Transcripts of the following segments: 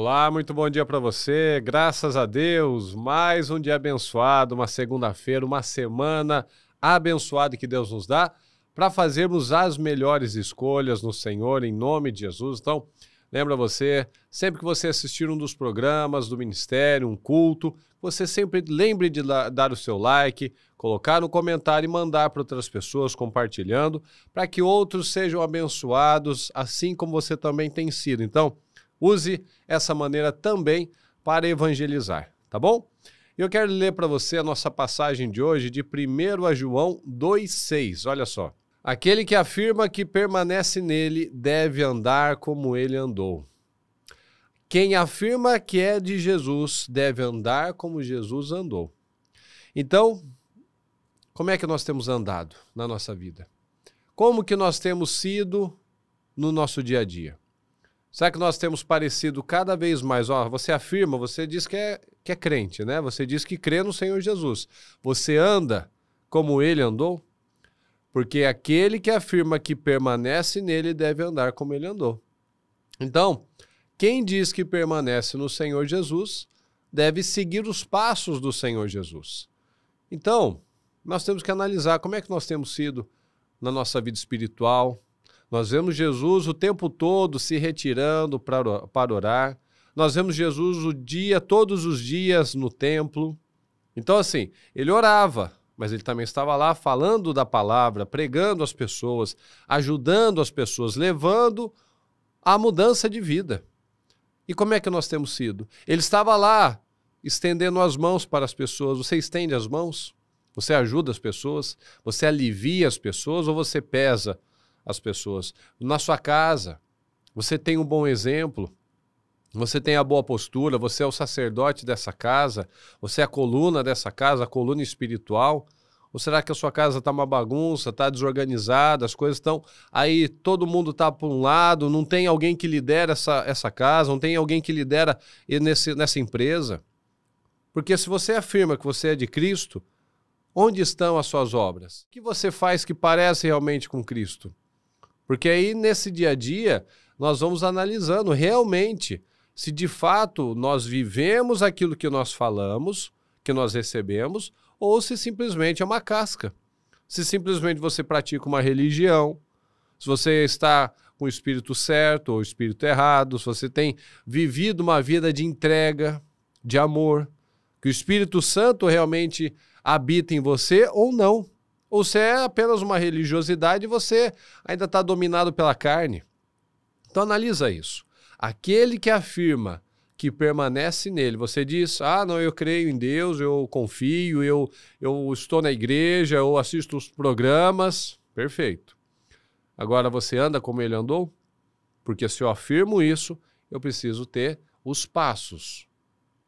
Olá, muito bom dia para você. Graças a Deus, mais um dia abençoado, uma segunda-feira, uma semana abençoada que Deus nos dá para fazermos as melhores escolhas no Senhor em nome de Jesus. Então, lembra você, sempre que você assistir um dos programas do ministério, um culto, você sempre lembre de dar o seu like, colocar no comentário e mandar para outras pessoas compartilhando, para que outros sejam abençoados, assim como você também tem sido. Então, Use essa maneira também para evangelizar, tá bom? Eu quero ler para você a nossa passagem de hoje de 1 a João 2,6. Olha só. Aquele que afirma que permanece nele deve andar como ele andou. Quem afirma que é de Jesus deve andar como Jesus andou. Então, como é que nós temos andado na nossa vida? Como que nós temos sido no nosso dia a dia? Será que nós temos parecido cada vez mais? Ó, você afirma, você diz que é, que é crente, né? Você diz que crê no Senhor Jesus. Você anda como ele andou? Porque aquele que afirma que permanece nele deve andar como ele andou. Então, quem diz que permanece no Senhor Jesus deve seguir os passos do Senhor Jesus. Então, nós temos que analisar como é que nós temos sido na nossa vida espiritual, nós vemos Jesus o tempo todo se retirando para orar. Nós vemos Jesus o dia, todos os dias no templo. Então, assim, ele orava, mas ele também estava lá falando da palavra, pregando as pessoas, ajudando as pessoas, levando a mudança de vida. E como é que nós temos sido? Ele estava lá estendendo as mãos para as pessoas. Você estende as mãos? Você ajuda as pessoas? Você alivia as pessoas ou você pesa as pessoas. Na sua casa, você tem um bom exemplo, você tem a boa postura, você é o sacerdote dessa casa, você é a coluna dessa casa, a coluna espiritual. Ou será que a sua casa está uma bagunça, está desorganizada, as coisas estão. Aí todo mundo está para um lado, não tem alguém que lidera essa, essa casa, não tem alguém que lidera nesse, nessa empresa. Porque se você afirma que você é de Cristo, onde estão as suas obras? O que você faz que parece realmente com Cristo? Porque aí nesse dia a dia nós vamos analisando realmente se de fato nós vivemos aquilo que nós falamos, que nós recebemos, ou se simplesmente é uma casca. Se simplesmente você pratica uma religião, se você está com o espírito certo ou o espírito errado, se você tem vivido uma vida de entrega, de amor, que o Espírito Santo realmente habita em você ou não. Ou se é apenas uma religiosidade e você ainda está dominado pela carne. Então analisa isso. Aquele que afirma que permanece nele, você diz: ah, não, eu creio em Deus, eu confio, eu, eu estou na igreja, eu assisto os programas. Perfeito. Agora você anda como ele andou? Porque se eu afirmo isso, eu preciso ter os passos.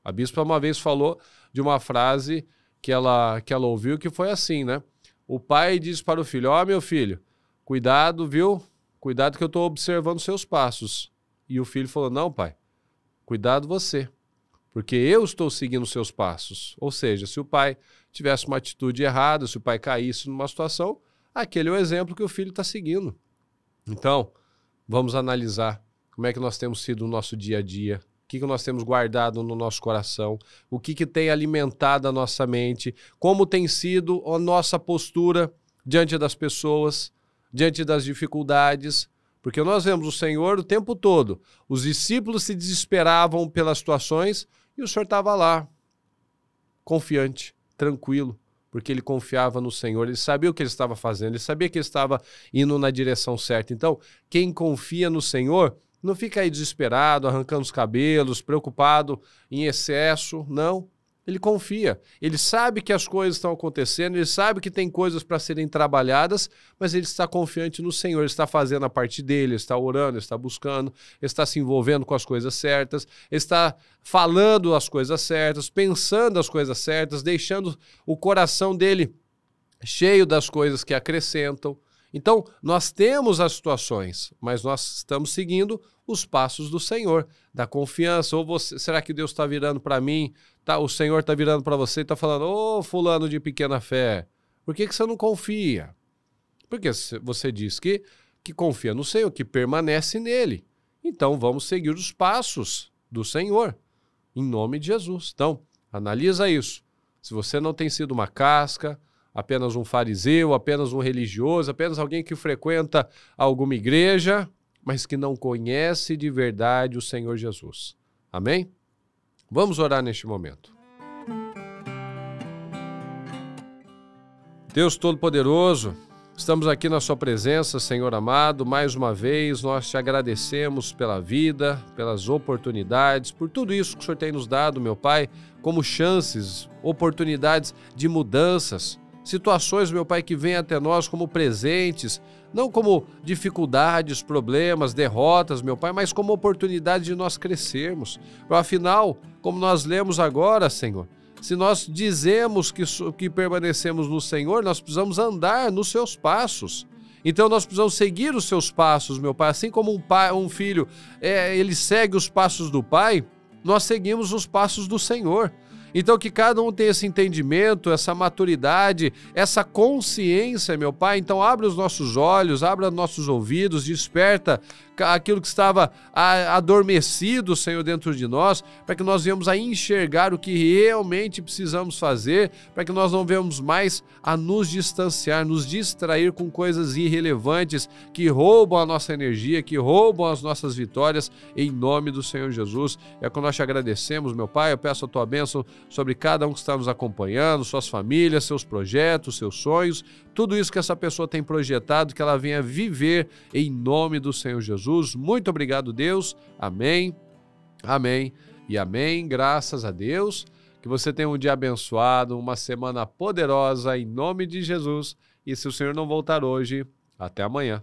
A bispa uma vez falou de uma frase que ela, que ela ouviu que foi assim, né? O pai diz para o filho: Ó, oh, meu filho, cuidado, viu? Cuidado que eu estou observando seus passos. E o filho falou: Não, pai, cuidado você, porque eu estou seguindo seus passos. Ou seja, se o pai tivesse uma atitude errada, se o pai caísse numa situação, aquele é o exemplo que o filho está seguindo. Então, vamos analisar como é que nós temos sido no nosso dia a dia que, que nós temos guardado no nosso coração, o que, que tem alimentado a nossa mente, como tem sido a nossa postura diante das pessoas, diante das dificuldades. Porque nós vemos o Senhor o tempo todo. Os discípulos se desesperavam pelas situações e o Senhor estava lá, confiante, tranquilo, porque ele confiava no Senhor, ele sabia o que ele estava fazendo, ele sabia que ele estava indo na direção certa. Então, quem confia no Senhor não fica aí desesperado, arrancando os cabelos, preocupado em excesso. Não. Ele confia. Ele sabe que as coisas estão acontecendo, ele sabe que tem coisas para serem trabalhadas, mas ele está confiante no Senhor, ele está fazendo a parte dele, está orando, está buscando, está se envolvendo com as coisas certas, está falando as coisas certas, pensando as coisas certas, deixando o coração dele cheio das coisas que acrescentam. Então, nós temos as situações, mas nós estamos seguindo os passos do Senhor, da confiança. Ou você, será que Deus está virando para mim? Tá, o Senhor está virando para você e está falando: Ô, oh, fulano de pequena fé, por que, que você não confia? Porque você diz que, que confia no Senhor, que permanece nele. Então, vamos seguir os passos do Senhor, em nome de Jesus. Então, analisa isso. Se você não tem sido uma casca, apenas um fariseu, apenas um religioso, apenas alguém que frequenta alguma igreja, mas que não conhece de verdade o Senhor Jesus. Amém? Vamos orar neste momento. Deus Todo-Poderoso, estamos aqui na Sua presença, Senhor amado. Mais uma vez, nós te agradecemos pela vida, pelas oportunidades, por tudo isso que o Senhor tem nos dado, meu Pai, como chances, oportunidades de mudanças, situações, meu Pai, que vêm até nós como presentes, não como dificuldades, problemas, derrotas, meu Pai, mas como oportunidade de nós crescermos. Afinal, como nós lemos agora, Senhor, se nós dizemos que, que permanecemos no Senhor, nós precisamos andar nos seus passos. Então nós precisamos seguir os seus passos, meu Pai. Assim como um, pai, um filho, é, ele segue os passos do Pai, nós seguimos os passos do Senhor. Então, que cada um tenha esse entendimento, essa maturidade, essa consciência, meu Pai. Então, abre os nossos olhos, abra nossos ouvidos, desperta aquilo que estava adormecido, Senhor, dentro de nós, para que nós venhamos a enxergar o que realmente precisamos fazer, para que nós não venhamos mais a nos distanciar, nos distrair com coisas irrelevantes que roubam a nossa energia, que roubam as nossas vitórias, em nome do Senhor Jesus. É que nós te agradecemos, meu Pai. Eu peço a tua bênção sobre cada um que está nos acompanhando, suas famílias, seus projetos, seus sonhos, tudo isso que essa pessoa tem projetado, que ela venha viver em nome do Senhor Jesus Jesus. Muito obrigado, Deus. Amém, amém e amém. Graças a Deus. Que você tenha um dia abençoado, uma semana poderosa em nome de Jesus. E se o Senhor não voltar hoje, até amanhã.